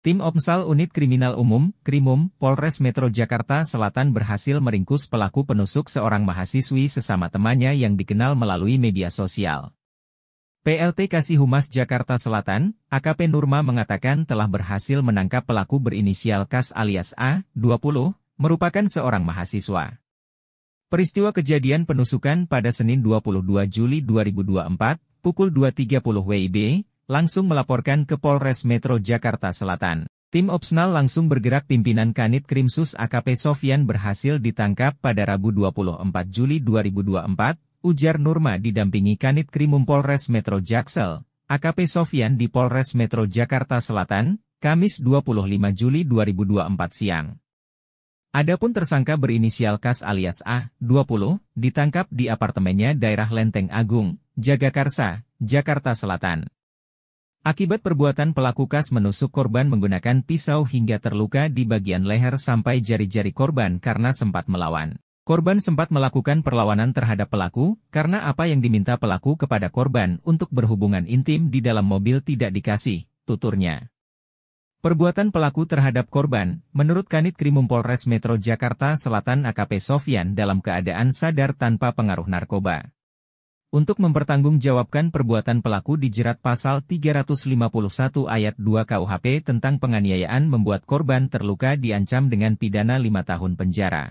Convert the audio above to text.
Tim Opsal Unit Kriminal Umum, Krimum, Polres Metro Jakarta Selatan berhasil meringkus pelaku penusuk seorang mahasiswi sesama temannya yang dikenal melalui media sosial. PLT Kasih Humas Jakarta Selatan, AKP Nurma mengatakan telah berhasil menangkap pelaku berinisial Kas alias A, 20, merupakan seorang mahasiswa. Peristiwa kejadian penusukan pada Senin 22 Juli 2024, pukul 2.30 WIB, langsung melaporkan ke Polres Metro Jakarta Selatan. Tim Opsnal langsung bergerak pimpinan Kanit Krimsus AKP Sofian berhasil ditangkap pada Rabu 24 Juli 2024, ujar Nurma didampingi Kanit Krimum Polres Metro Jaksel, AKP Sofian di Polres Metro Jakarta Selatan, Kamis 25 Juli 2024 siang. Adapun tersangka berinisial Kas alias A, 20, ditangkap di apartemennya daerah Lenteng Agung, Jagakarsa, Jakarta Selatan. Akibat perbuatan pelaku Kas menusuk korban menggunakan pisau hingga terluka di bagian leher sampai jari-jari korban karena sempat melawan. Korban sempat melakukan perlawanan terhadap pelaku, karena apa yang diminta pelaku kepada korban untuk berhubungan intim di dalam mobil tidak dikasih, tuturnya. Perbuatan pelaku terhadap korban, menurut Kanit Krimum Polres Metro Jakarta Selatan AKP Sofian dalam keadaan sadar tanpa pengaruh narkoba untuk mempertanggungjawabkan perbuatan pelaku dijerat pasal 351 ayat 2 KUHP tentang penganiayaan membuat korban terluka diancam dengan pidana lima tahun penjara.